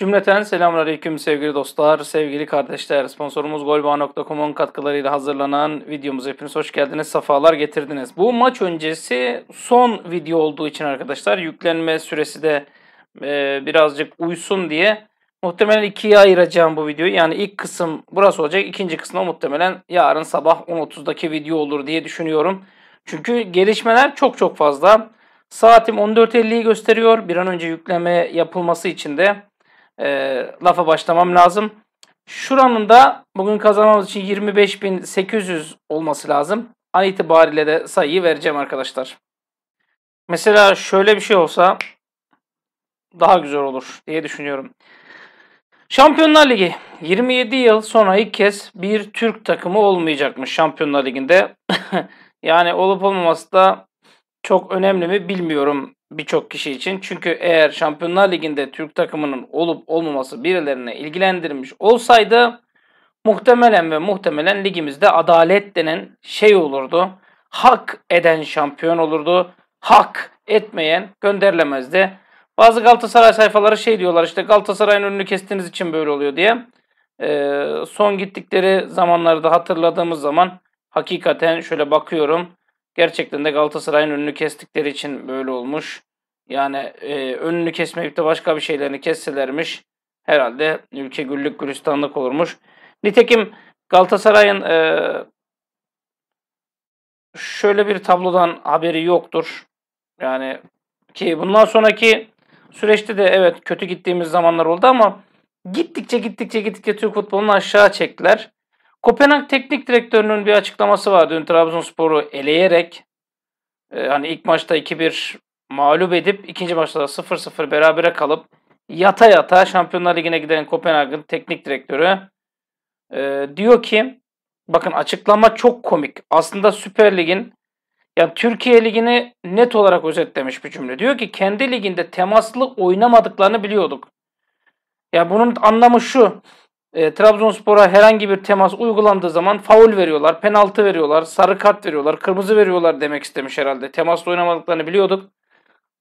Cümleten selamünaleyküm sevgili dostlar, sevgili kardeşler. Sponsorumuz golba.com'un katkılarıyla hazırlanan videomuz hepiniz hoş geldiniz, sefalar getirdiniz. Bu maç öncesi son video olduğu için arkadaşlar yüklenme süresi de e, birazcık uysun diye muhtemelen ikiye ayıracağım bu videoyu. Yani ilk kısım burası olacak, ikinci kısmı muhtemelen yarın sabah 10.30'daki video olur diye düşünüyorum. Çünkü gelişmeler çok çok fazla. Saatim 14.50'yi gösteriyor. Bir an önce yükleme yapılması için de e, lafa başlamam lazım. Şuranın da bugün kazanmamız için 25.800 olması lazım. An itibariyle de sayıyı vereceğim arkadaşlar. Mesela şöyle bir şey olsa daha güzel olur diye düşünüyorum. Şampiyonlar Ligi 27 yıl sonra ilk kez bir Türk takımı olmayacakmış Şampiyonlar Ligi'nde. yani olup olmaması da çok önemli mi bilmiyorum birçok kişi için. Çünkü eğer Şampiyonlar Ligi'nde Türk takımının olup olmaması birilerine ilgilendirmiş olsaydı muhtemelen ve muhtemelen ligimizde adalet denen şey olurdu. Hak eden şampiyon olurdu. Hak etmeyen gönderilemezdi. Bazı Galatasaray sayfaları şey diyorlar işte Galatasaray'ın önünü kestiğiniz için böyle oluyor diye. Ee, son gittikleri zamanlarda hatırladığımız zaman hakikaten şöyle bakıyorum. Gerçekten de Galatasaray'ın önünü kestikleri için böyle olmuş. Yani e, önünü kesmeyip de başka bir şeylerini kesselermiş herhalde ülke güllük gülistanlık olurmuş. Nitekim Galatasaray'ın e, şöyle bir tablodan haberi yoktur. Yani ki bundan sonraki süreçte de evet kötü gittiğimiz zamanlar oldu ama gittikçe gittikçe gittikçe Türk futbolunu aşağı çektiler. Kopenhag teknik direktörünün bir açıklaması var dün Trabzonspor'u eleyerek e, hani ilk maçta 2-1 mağlup edip ikinci maçta da 0-0 berabere kalıp yata yata Şampiyonlar Ligi'ne giden Kopenhag'ın teknik direktörü e, diyor ki bakın açıklama çok komik. Aslında Süper Lig'in yani Türkiye Ligi'ni net olarak özetlemiş bir cümle. Diyor ki kendi liginde temaslı oynamadıklarını biliyorduk. Ya bunun anlamı şu e, Trabzonspor'a herhangi bir temas uygulandığı zaman faul veriyorlar, penaltı veriyorlar, sarı kart veriyorlar, kırmızı veriyorlar demek istemiş herhalde. Temasla oynamadıklarını biliyorduk.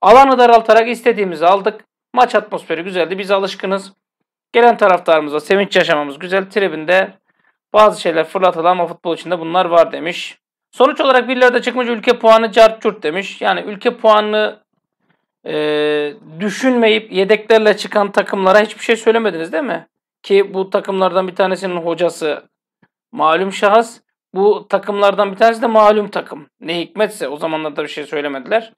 Alanı daraltarak istediğimizi aldık. Maç atmosferi güzeldi. Biz alışkınız. Gelen taraftarımıza sevinç yaşamamız güzel. Tribünde bazı şeyler fırlatılan ama futbol içinde bunlar var demiş. Sonuç olarak billerde çıkmış ülke puanı cart curt demiş. Yani ülke puanını e, düşünmeyip yedeklerle çıkan takımlara hiçbir şey söylemediniz değil mi? ki bu takımlardan bir tanesinin hocası malum şahıs. Bu takımlardan bir tanesi de malum takım. Ne hikmetse o zamanlarda bir şey söylemediler.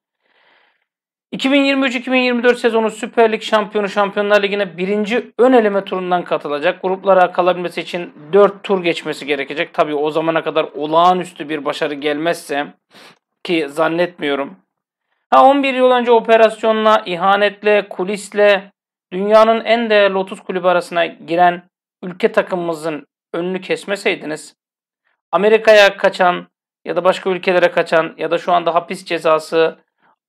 2023-2024 sezonu Süper Lig şampiyonu Şampiyonlar Ligi'ne birinci ön eleme turundan katılacak. Gruplara kalabilmesi için 4 tur geçmesi gerekecek. Tabii o zamana kadar olağanüstü bir başarı gelmezse ki zannetmiyorum. Ha 11 yıl önce operasyonla, ihanetle, kulisle, dünyanın en değerli 30 kulübü arasına giren ülke takımımızın önünü kesmeseydiniz, Amerika'ya kaçan ya da başka ülkelere kaçan ya da şu anda hapis cezası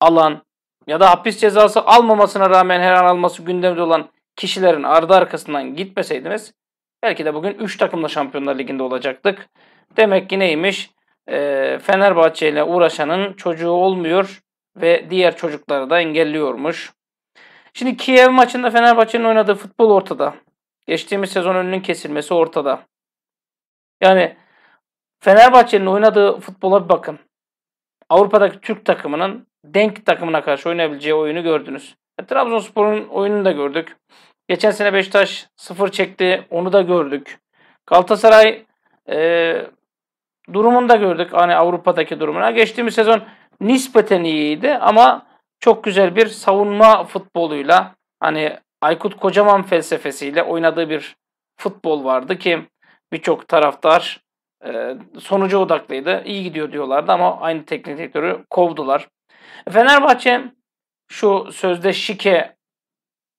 alan ya da hapis cezası almamasına rağmen her an alması gündemde olan kişilerin ardı arkasından gitmeseydiniz belki de bugün 3 takımla Şampiyonlar Ligi'nde olacaktık. Demek ki neymiş? Ee, Fenerbahçe ile uğraşanın çocuğu olmuyor ve diğer çocukları da engelliyormuş. Şimdi Kiev maçında Fenerbahçe'nin oynadığı futbol ortada. Geçtiğimiz sezon önünün kesilmesi ortada. Yani Fenerbahçe'nin oynadığı futbola bir bakın. Avrupa'daki Türk takımının denk takımına karşı oynayabileceği oyunu gördünüz. E, Trabzonspor'un oyununu da gördük. Geçen sene Beşiktaş sıfır çekti. Onu da gördük. Galatasaray e, durumunu da gördük. Hani Avrupa'daki durumuna. Geçtiğimiz sezon nispeten iyiydi ama çok güzel bir savunma futboluyla hani Aykut Kocaman felsefesiyle oynadığı bir futbol vardı ki birçok taraftar e, sonuca odaklıydı. İyi gidiyor diyorlardı ama aynı teknik direktörü kovdular. E, Fenerbahçe şu sözde şike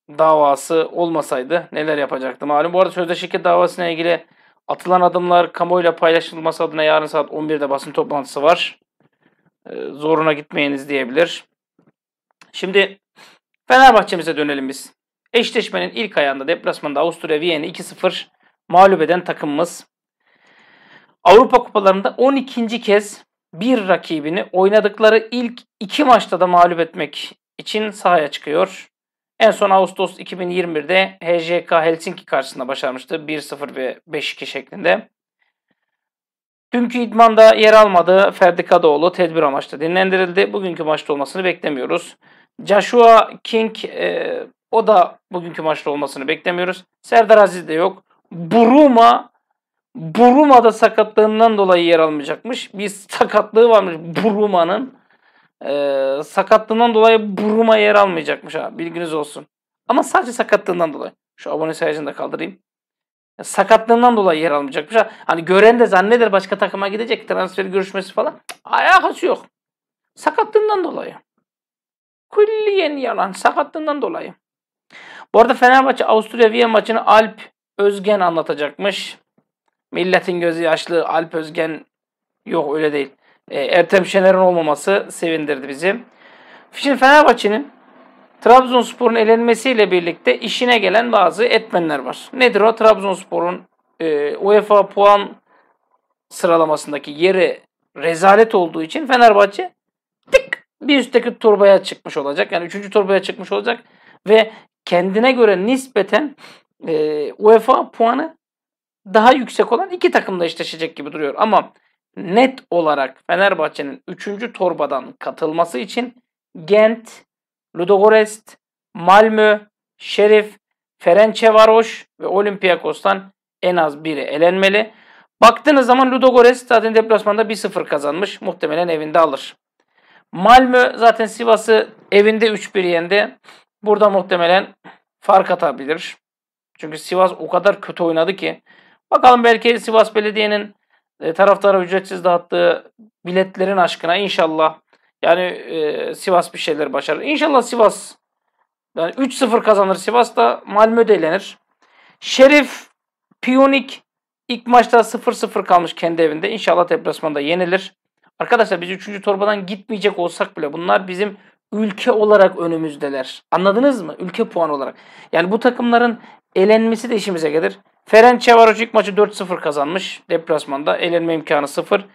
davası olmasaydı neler yapacaktı malum. Bu arada sözde şike davasına ilgili atılan adımlar kamuoyuyla paylaşılması adına yarın saat 11'de basın toplantısı var. E, zoruna gitmeyiniz diyebilir. Şimdi Fenerbahçe'mize dönelim biz. Eşleşmenin ilk ayağında deplasmanda Avusturya Viyen'i 2-0 mağlup eden takımımız. Avrupa kupalarında 12. kez bir rakibini oynadıkları ilk iki maçta da mağlup etmek için sahaya çıkıyor. En son Ağustos 2021'de HJK Helsinki karşısında başarmıştı 1-0 ve 5-2 şeklinde. Dünkü idmanda yer almadı. Ferdi Kadıoğlu tedbir amaçlı dinlendirildi. Bugünkü maçta olmasını beklemiyoruz. Joshua King e, o da bugünkü maçta olmasını beklemiyoruz. Serdar Aziz de yok. Buruma Buruma da sakatlığından dolayı yer almayacakmış. Bir sakatlığı varmış Buruma'nın. Ee, sakatlığından dolayı Buruma yer almayacakmış ha. Bilginiz olsun. Ama sadece sakatlığından dolayı. Şu abone sayacını da kaldırayım. sakatlığından dolayı yer almayacakmış Hani gören de zanneder başka takıma gidecek transfer görüşmesi falan. Alakası yok. Sakatlığından dolayı. Külliyen yalan. Sakatlığından dolayı. Bu arada Fenerbahçe Avusturya Viye maçını Alp Özgen anlatacakmış. Milletin gözü yaşlı Alp Özgen yok öyle değil. E, Ertem Şener'in olmaması sevindirdi bizi. Şimdi Fenerbahçe'nin Trabzonspor'un elenmesiyle birlikte işine gelen bazı etmenler var. Nedir o? Trabzonspor'un e, UEFA puan sıralamasındaki yeri rezalet olduğu için Fenerbahçe tık bir üstteki torbaya çıkmış olacak. Yani üçüncü torbaya çıkmış olacak ve kendine göre nispeten e, UEFA puanı daha yüksek olan iki takımla eşleşecek gibi duruyor. Ama net olarak Fenerbahçe'nin üçüncü torbadan katılması için Gent, Ludogorets, Malmö, Şerif, Ferencvaros ve Olympiakos'tan en az biri elenmeli. Baktığınız zaman Ludogorets zaten deplasmanda 1-0 kazanmış. Muhtemelen evinde alır. Malmö zaten Sivas'ı evinde 3-1 yendi. Burada muhtemelen fark atabilir. Çünkü Sivas o kadar kötü oynadı ki. Bakalım belki Sivas Belediye'nin e, taraftara ücretsiz dağıttığı biletlerin aşkına inşallah yani e, Sivas bir şeyler başarır. İnşallah Sivas yani 3-0 kazanır Sivas da Malmö'de elenir. Şerif Piyonik ilk maçta 0-0 kalmış kendi evinde. İnşallah deplasmanda yenilir. Arkadaşlar biz üçüncü torbadan gitmeyecek olsak bile bunlar bizim ülke olarak önümüzdeler. Anladınız mı? Ülke puan olarak. Yani bu takımların elenmesi de işimize gelir. Ferencvaros ilk maçı 4-0 kazanmış deplasmanda. Elenme imkanı 0.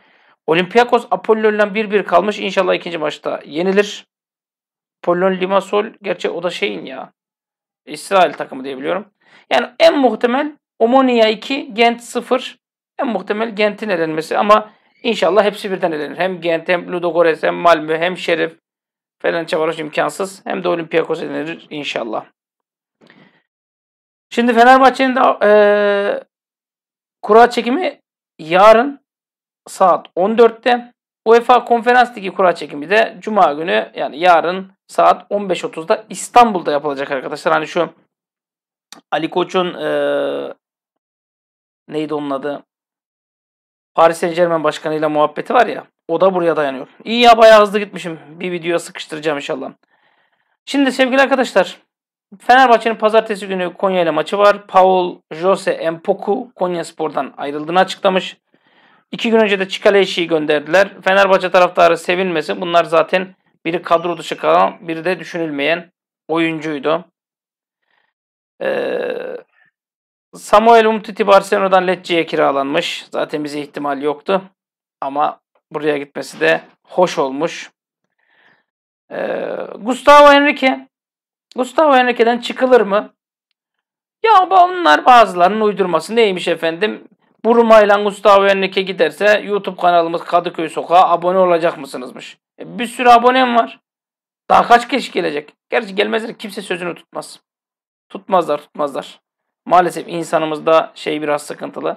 Olympiakos Apollon ile 1-1 kalmış. İnşallah ikinci maçta yenilir. Apollon Limassol gerçi o da şeyin ya. İsrail takımı diyebiliyorum. Yani en muhtemel Omonia 2, Gent 0. En muhtemel Gent'in elenmesi ama İnşallah hepsi birden elenir. Hem Gent, hem Ludogorets, hem Malmö, hem Şerif. Fenerbahçe imkansız. Hem de Olympiakos elenir inşallah. Şimdi Fenerbahçe'nin de e, kura çekimi yarın saat 14'te. UEFA Konferans Ligi kura çekimi de Cuma günü yani yarın saat 15.30'da İstanbul'da yapılacak arkadaşlar. Hani şu Ali Koç'un e, neydi onun adı? Paris Saint Germain başkanıyla muhabbeti var ya. O da buraya dayanıyor. İyi ya bayağı hızlı gitmişim. Bir videoya sıkıştıracağım inşallah. Şimdi sevgili arkadaşlar. Fenerbahçe'nin pazartesi günü Konya ile maçı var. Paul Jose Mpoku Konya Spor'dan ayrıldığını açıklamış. İki gün önce de Çikaleşi'yi gönderdiler. Fenerbahçe taraftarı sevinmesin. Bunlar zaten biri kadro dışı kalan biri de düşünülmeyen oyuncuydu. Ee, Samuel Umtiti Barcelona'dan Lecce'ye kiralanmış. Zaten bize ihtimal yoktu. Ama buraya gitmesi de hoş olmuş. Ee, Gustavo Henrique. Gustavo Henrique'den çıkılır mı? Ya bunlar bazılarının uydurması. Neymiş efendim? Buruma Gustavo Henrique giderse YouTube kanalımız Kadıköy Sokağı abone olacak mısınızmış? E, bir sürü abonem var. Daha kaç kişi gelecek? Gerçi gelmezler kimse sözünü tutmaz. Tutmazlar tutmazlar. Maalesef insanımızda şey biraz sıkıntılı.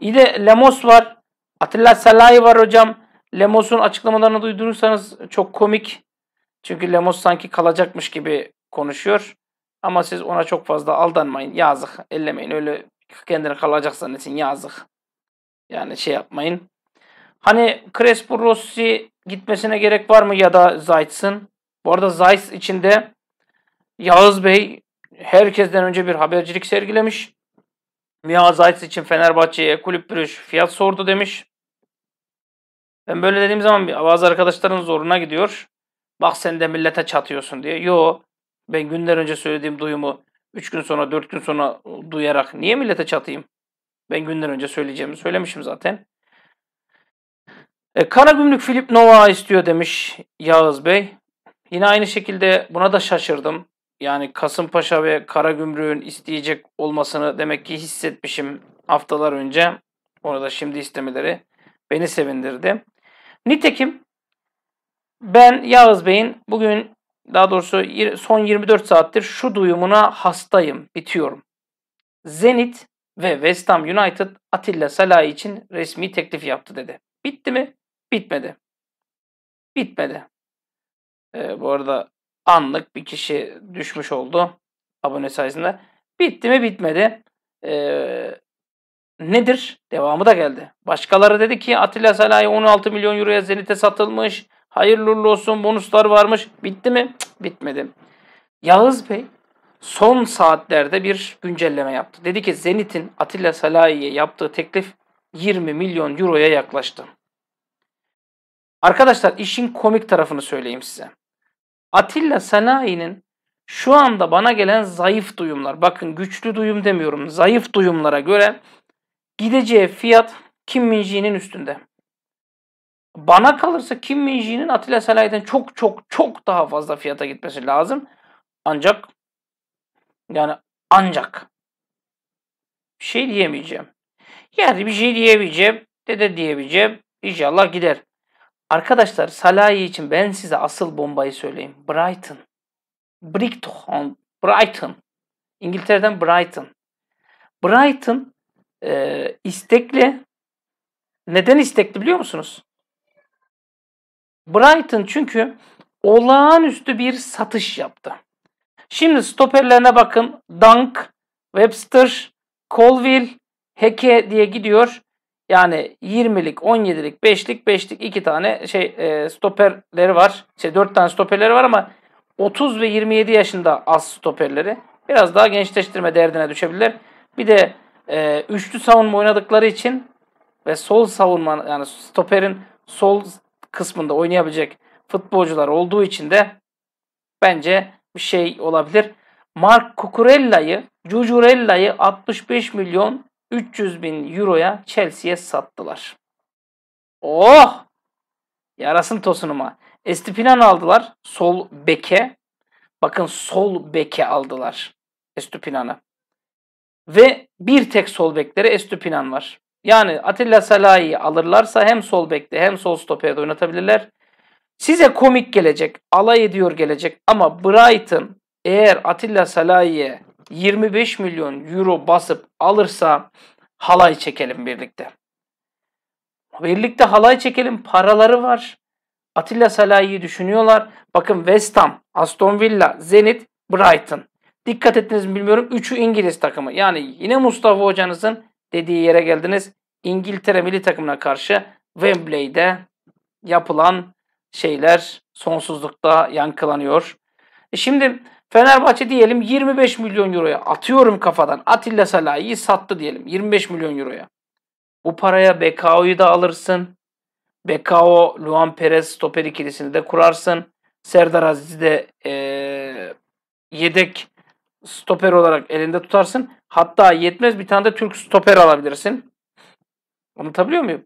İyi de Lemos var. Atilla Salahi var hocam. Lemos'un açıklamalarını duydurursanız çok komik. Çünkü Lemos sanki kalacakmış gibi konuşuyor. Ama siz ona çok fazla aldanmayın. Yazık. Ellemeyin. Öyle kendini kalacak zannetsin. Yazık. Yani şey yapmayın. Hani Crespo Rossi gitmesine gerek var mı ya da Zayt'sın? Bu arada Zayt içinde Yağız Bey herkesten önce bir habercilik sergilemiş. Miha Zayt için Fenerbahçe'ye kulüp bürüş fiyat sordu demiş. Ben böyle dediğim zaman bazı arkadaşların zoruna gidiyor. Bak sen de millete çatıyorsun diye. Yo ben günler önce söylediğim duyumu 3 gün sonra 4 gün sonra duyarak niye millete çatayım? Ben günler önce söyleyeceğimi söylemişim zaten. E, Kara Gümrük Filip Nova istiyor demiş Yağız Bey. Yine aynı şekilde buna da şaşırdım yani Kasımpaşa ve Karagümrük'ün isteyecek olmasını demek ki hissetmişim haftalar önce. Orada şimdi istemeleri beni sevindirdi. Nitekim ben Yağız Bey'in bugün daha doğrusu son 24 saattir şu duyumuna hastayım, bitiyorum. Zenit ve West Ham United Atilla Salah'ı için resmi teklif yaptı dedi. Bitti mi? Bitmedi. Bitmedi. Ee, bu arada anlık bir kişi düşmüş oldu abone sayesinde. Bitti mi bitmedi. Ee, nedir? Devamı da geldi. Başkaları dedi ki Atilla Salah'ı 16 milyon euroya Zenit'e satılmış. Hayırlı olsun bonuslar varmış. Bitti mi? bitmedi. Yağız Bey son saatlerde bir güncelleme yaptı. Dedi ki Zenit'in Atilla Salahi'ye yaptığı teklif 20 milyon euroya yaklaştı. Arkadaşlar işin komik tarafını söyleyeyim size. Atilla Sanayi'nin şu anda bana gelen zayıf duyumlar, bakın güçlü duyum demiyorum, zayıf duyumlara göre gideceği fiyat Kim Minji'nin üstünde. Bana kalırsa Kim Minji'nin Atilla Sanayi'den çok çok çok daha fazla fiyata gitmesi lazım. Ancak yani ancak bir şey diyemeyeceğim. Yani bir şey diyemeyeceğim. Dede diyebileceğim. İnşallah gider. Arkadaşlar Salahi için ben size asıl bombayı söyleyeyim. Brighton. Brighton. Brighton. İngiltere'den Brighton. Brighton e, istekli. Neden istekli biliyor musunuz? Brighton çünkü olağanüstü bir satış yaptı. Şimdi stoperlerine bakın. Dunk, Webster, Colville, Heke diye gidiyor. Yani 20'lik, 17'lik, 5'lik, 5'lik 2 tane şey e, stoperleri var. Şey 4 tane stoperleri var ama 30 ve 27 yaşında az stoperleri. Biraz daha gençleştirme derdine düşebilirler. Bir de e, üçlü savunma oynadıkları için ve sol savunma yani stoperin sol kısmında oynayabilecek futbolcular olduğu için de bence bir şey olabilir. Mark Kukurella'yı, Cucurella'yı 65 milyon 300 bin euroya Chelsea'ye sattılar. Oh! Yarasın tosunuma. Estipinan aldılar. Sol beke. Bakın sol beke aldılar. Estupinan'ı. Ve bir tek sol beklere Estupinan var. Yani Atilla Salahi'yi alırlarsa hem sol bekte hem sol stoperde oynatabilirler. Size komik gelecek, alay ediyor gelecek ama Brighton eğer Atilla Salahi'ye 25 milyon euro basıp alırsa halay çekelim birlikte. Birlikte halay çekelim paraları var. Atilla Salah'yı düşünüyorlar. Bakın West Ham, Aston Villa, Zenit, Brighton. Dikkat ettiniz mi bilmiyorum. Üçü İngiliz takımı. Yani yine Mustafa hocanızın dediği yere geldiniz. İngiltere milli takımına karşı Wembley'de yapılan şeyler sonsuzlukta yankılanıyor. E şimdi Fenerbahçe diyelim 25 milyon euroya atıyorum kafadan. Atilla Salahi'yi sattı diyelim 25 milyon euroya. Bu paraya Bekao'yu da alırsın. Bekao, Luan Perez stoper ikilisini de kurarsın. Serdar Aziz'i de e, yedek stoper olarak elinde tutarsın. Hatta yetmez bir tane de Türk stoper alabilirsin. Anlatabiliyor muyum?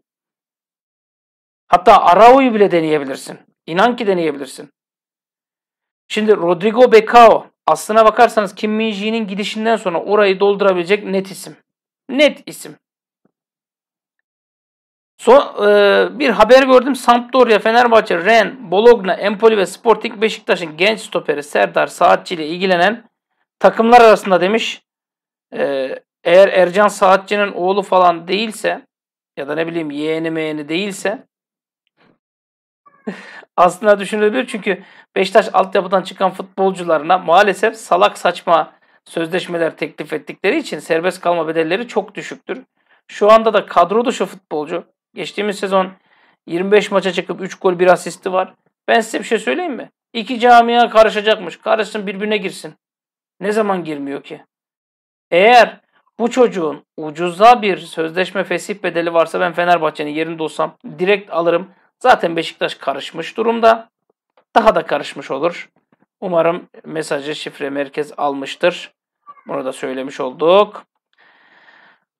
Hatta Arao'yu bile deneyebilirsin. İnan ki deneyebilirsin. Şimdi Rodrigo Becao aslına bakarsanız Kim min gidişinden sonra orayı doldurabilecek net isim. Net isim. Son, e, bir haber gördüm. Sampdoria, Fenerbahçe, Ren, Bologna, Empoli ve Sporting Beşiktaş'ın genç stoperi Serdar Saatçi ile ilgilenen takımlar arasında demiş. E, eğer Ercan Saatçı'nın oğlu falan değilse ya da ne bileyim yeğeni meğeni değilse Aslında düşünülebilir çünkü Beşiktaş altyapıdan çıkan futbolcularına maalesef salak saçma sözleşmeler teklif ettikleri için serbest kalma bedelleri çok düşüktür. Şu anda da kadro dışı futbolcu. Geçtiğimiz sezon 25 maça çıkıp 3 gol 1 asisti var. Ben size bir şey söyleyeyim mi? İki camia karışacakmış. Karışsın birbirine girsin. Ne zaman girmiyor ki? Eğer bu çocuğun ucuza bir sözleşme fesih bedeli varsa ben Fenerbahçe'nin yerinde olsam direkt alırım. Zaten Beşiktaş karışmış durumda. Daha da karışmış olur. Umarım mesajı şifre merkez almıştır. Bunu da söylemiş olduk.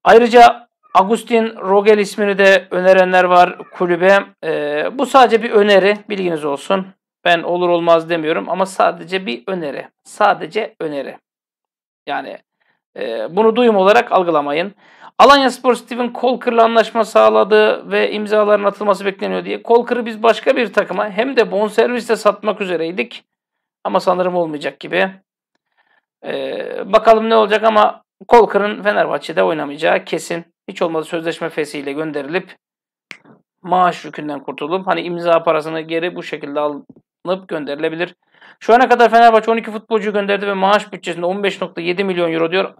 Ayrıca Agustin Rogel ismini de önerenler var kulübe. Ee, bu sadece bir öneri bilginiz olsun. Ben olur olmaz demiyorum ama sadece bir öneri. Sadece öneri. Yani e, bunu duyum olarak algılamayın. Alanya Spor Steven Colker'la anlaşma sağladı ve imzaların atılması bekleniyor diye. Colker'ı biz başka bir takıma hem de bonservisle satmak üzereydik. Ama sanırım olmayacak gibi. Ee, bakalım ne olacak ama Colker'ın Fenerbahçe'de oynamayacağı kesin. Hiç olmadı sözleşme fesiyle gönderilip maaş yükünden kurtulup hani imza parasını geri bu şekilde alınıp gönderilebilir. Şu ana kadar Fenerbahçe 12 futbolcu gönderdi ve maaş bütçesinde 15.7 milyon euro diyor.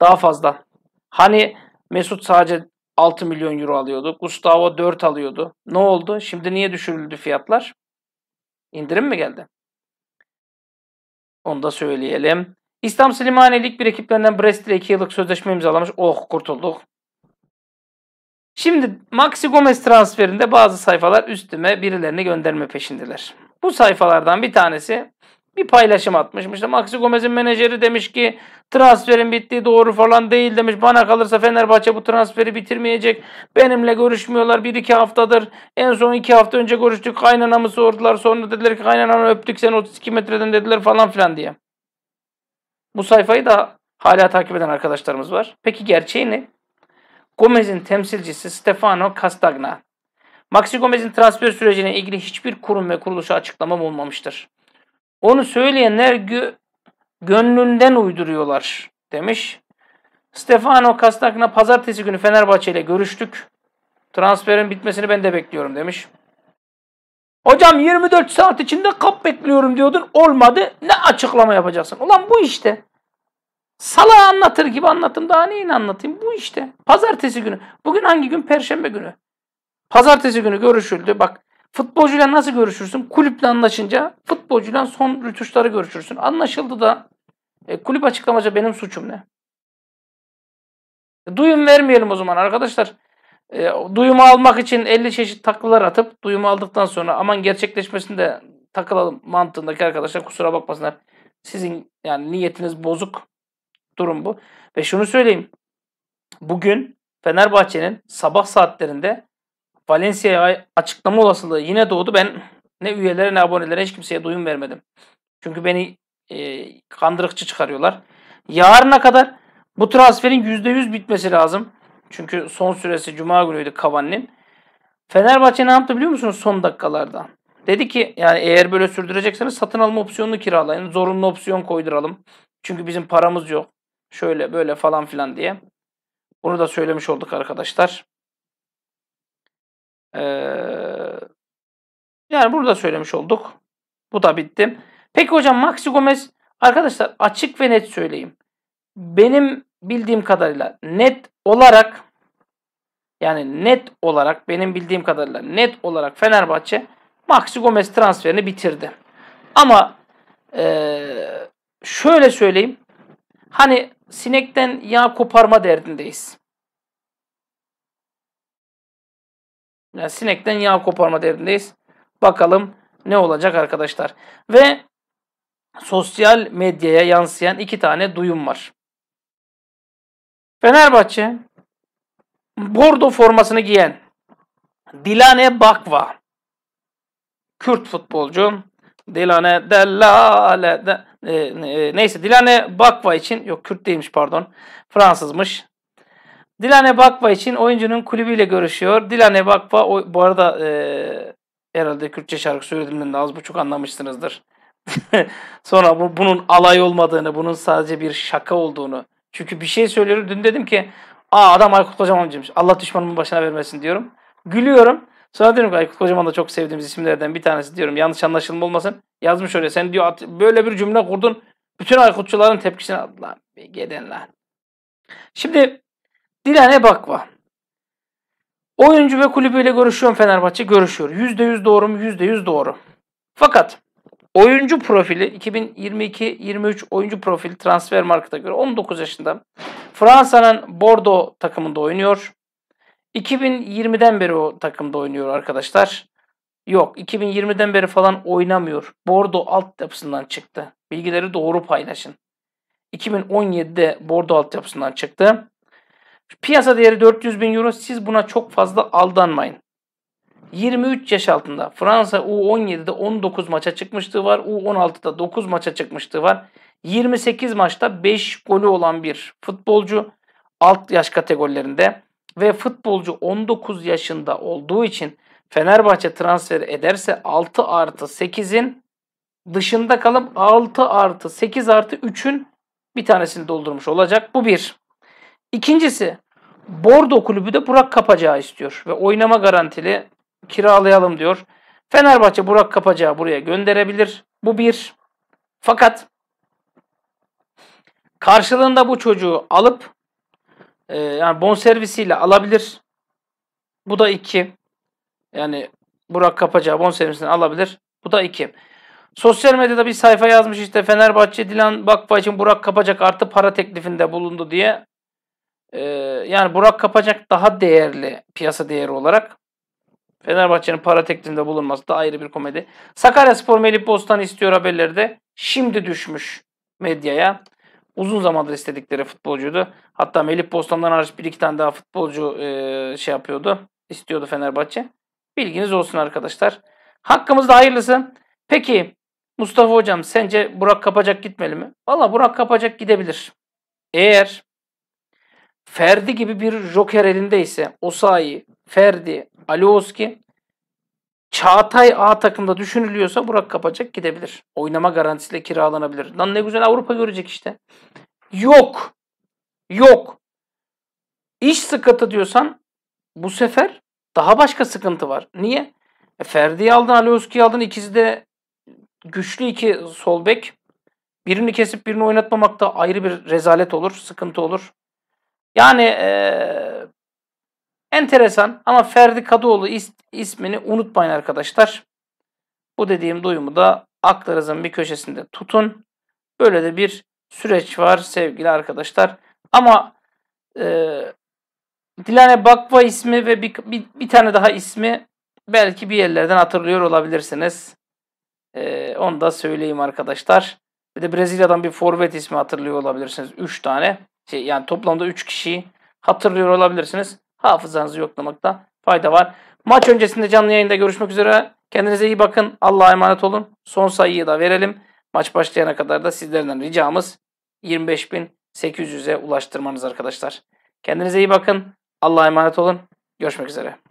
Daha fazla. Hani Mesut sadece 6 milyon euro alıyordu. Gustavo 4 alıyordu. Ne oldu? Şimdi niye düşürüldü fiyatlar? İndirim mi geldi? Onu da söyleyelim. İslam Slimani Lig bir ekiplerinden Brest ile 2 yıllık sözleşme imzalamış. Oh kurtulduk. Şimdi Maxi Gomez transferinde bazı sayfalar üstüme birilerini gönderme peşindeler. Bu sayfalardan bir tanesi bir paylaşım atmışmış. İşte Maxi Gomez'in menajeri demiş ki transferin bittiği doğru falan değil demiş. Bana kalırsa Fenerbahçe bu transferi bitirmeyecek. Benimle görüşmüyorlar bir iki haftadır. En son iki hafta önce görüştük. Kaynanamı sordular. Sonra dediler ki kaynanamı öptük sen 32 metreden dediler falan filan diye. Bu sayfayı da hala takip eden arkadaşlarımız var. Peki gerçeği ne? Gomez'in temsilcisi Stefano Castagna. Maxi Gomez'in transfer sürecine ilgili hiçbir kurum ve kuruluşa açıklama bulmamıştır. Onu söyleyenler gönlünden uyduruyorlar demiş. Stefano Kastakna pazartesi günü Fenerbahçe ile görüştük. Transferin bitmesini ben de bekliyorum demiş. Hocam 24 saat içinde kap bekliyorum diyordun. Olmadı. Ne açıklama yapacaksın? Ulan bu işte. Sala anlatır gibi anlattım. Daha neyini anlatayım? Bu işte. Pazartesi günü. Bugün hangi gün? Perşembe günü. Pazartesi günü görüşüldü. Bak Futbolcuyla nasıl görüşürsün? Kulüple anlaşınca futbolcuyla son rütuşları görüşürsün. Anlaşıldı da e, kulüp açıklamacı benim suçum ne? Duyum vermeyelim o zaman arkadaşlar. E, duyumu almak için 50 çeşit taklalar atıp duyumu aldıktan sonra aman gerçekleşmesinde takılalım mantığındaki arkadaşlar kusura bakmasınlar. Sizin yani niyetiniz bozuk durum bu. Ve şunu söyleyeyim. Bugün Fenerbahçe'nin sabah saatlerinde Valencia'ya açıklama olasılığı yine doğdu. Ben ne üyelere ne abonelere hiç kimseye duyum vermedim. Çünkü beni e, kandırıkçı çıkarıyorlar. Yarına kadar bu transferin %100 bitmesi lazım. Çünkü son süresi Cuma günüydü Cavani'nin. Fenerbahçe ne yaptı biliyor musunuz son dakikalarda? Dedi ki yani eğer böyle sürdürecekseniz satın alma opsiyonunu kiralayın. Zorunlu opsiyon koyduralım. Çünkü bizim paramız yok. Şöyle böyle falan filan diye. Bunu da söylemiş olduk arkadaşlar. Ee, yani burada söylemiş olduk. Bu da bitti. Peki hocam Maxi Gomez arkadaşlar açık ve net söyleyeyim. Benim bildiğim kadarıyla net olarak yani net olarak benim bildiğim kadarıyla net olarak Fenerbahçe Maxi Gomez transferini bitirdi. Ama e, şöyle söyleyeyim. Hani sinekten yağ koparma derdindeyiz. Yani sinekten yağ koparma derdindeyiz. Bakalım ne olacak arkadaşlar. Ve sosyal medyaya yansıyan iki tane duyum var. Fenerbahçe bordo formasını giyen Dilane Bakva Kürt futbolcu Dilane Dellale de, e, e, neyse Dilane Bakva için yok Kürt değilmiş pardon Fransızmış Dilane Bakba için oyuncunun kulübüyle görüşüyor. Dilane Bakba o, bu arada e, herhalde Kürtçe şarkı söylediğimde az buçuk anlamışsınızdır. Sonra bu, bunun alay olmadığını, bunun sadece bir şaka olduğunu. Çünkü bir şey söylüyorum. Dün dedim ki Aa adam Aykut Kocaman amcaymış. Allah düşmanımın başına vermesin diyorum. Gülüyorum. Sonra diyorum ki Aykut Kocaman da çok sevdiğimiz isimlerden bir tanesi diyorum. Yanlış anlaşılma olmasın. Yazmış öyle. Sen diyor böyle bir cümle kurdun. Bütün Aykutçuların tepkisini aldı lan. Bir geden lan. Şimdi Dilane Bakva. Oyuncu ve kulübüyle görüşüyorum Fenerbahçe. Görüşüyor. %100 doğru mu? %100 doğru. Fakat oyuncu profili 2022-23 oyuncu profili transfer markete göre 19 yaşında. Fransa'nın Bordeaux takımında oynuyor. 2020'den beri o takımda oynuyor arkadaşlar. Yok 2020'den beri falan oynamıyor. Bordo altyapısından çıktı. Bilgileri doğru paylaşın. 2017'de Bordo altyapısından çıktı. Piyasa değeri 400 bin euro. Siz buna çok fazla aldanmayın. 23 yaş altında Fransa U17'de 19 maça çıkmıştı var. U16'da 9 maça çıkmıştı var. 28 maçta 5 golü olan bir futbolcu alt yaş kategorilerinde ve futbolcu 19 yaşında olduğu için Fenerbahçe transfer ederse 6 artı 8'in dışında kalıp 6 artı 8 artı 3'ün bir tanesini doldurmuş olacak. Bu bir. İkincisi Bordo kulübü de Burak Kapacağı istiyor ve oynama garantili kiralayalım diyor. Fenerbahçe Burak Kapacağı buraya gönderebilir. Bu bir. Fakat karşılığında bu çocuğu alıp e, yani servisiyle alabilir. Bu da iki. Yani Burak Kapacağı bon servisini alabilir. Bu da iki. Sosyal medyada bir sayfa yazmış işte Fenerbahçe Dilan Bakba için Burak Kapacak artı para teklifinde bulundu diye. Ee, yani Burak Kapacak daha değerli piyasa değeri olarak. Fenerbahçe'nin para teklifinde bulunması da ayrı bir komedi. Sakarya Spor Melih Bostan istiyor haberleri de. Şimdi düşmüş medyaya. Uzun zamandır istedikleri futbolcuydu. Hatta Melih Bostan'dan hariç bir iki tane daha futbolcu e, şey yapıyordu. istiyordu Fenerbahçe. Bilginiz olsun arkadaşlar. Hakkımız da hayırlısı. Peki Mustafa Hocam sence Burak Kapacak gitmeli mi? Valla Burak Kapacak gidebilir. Eğer Ferdi gibi bir joker elindeyse Osayi, Ferdi, Alioski Çağatay A takımda düşünülüyorsa Burak kapacak gidebilir. Oynama garantisiyle kiralanabilir. Lan ne güzel Avrupa görecek işte. Yok. Yok. İş sıkıntı diyorsan bu sefer daha başka sıkıntı var. Niye? E, Ferdi'yi aldın, Alioski'yi aldın. İkisi de güçlü iki sol bek. Birini kesip birini oynatmamak da ayrı bir rezalet olur, sıkıntı olur. Yani e, enteresan ama Ferdi Kadıoğlu is, ismini unutmayın arkadaşlar. Bu dediğim duyumu da aklınızın bir köşesinde tutun. Böyle de bir süreç var sevgili arkadaşlar. Ama e, Dilane Bakva ismi ve bir, bir, bir tane daha ismi belki bir yerlerden hatırlıyor olabilirsiniz. E, onu da söyleyeyim arkadaşlar. Bir de Brezilya'dan bir forvet ismi hatırlıyor olabilirsiniz. 3 tane şey, yani toplamda 3 kişiyi hatırlıyor olabilirsiniz. Hafızanızı yoklamakta fayda var. Maç öncesinde canlı yayında görüşmek üzere. Kendinize iyi bakın. Allah'a emanet olun. Son sayıyı da verelim. Maç başlayana kadar da sizlerden ricamız 25.800'e ulaştırmanız arkadaşlar. Kendinize iyi bakın. Allah'a emanet olun. Görüşmek üzere.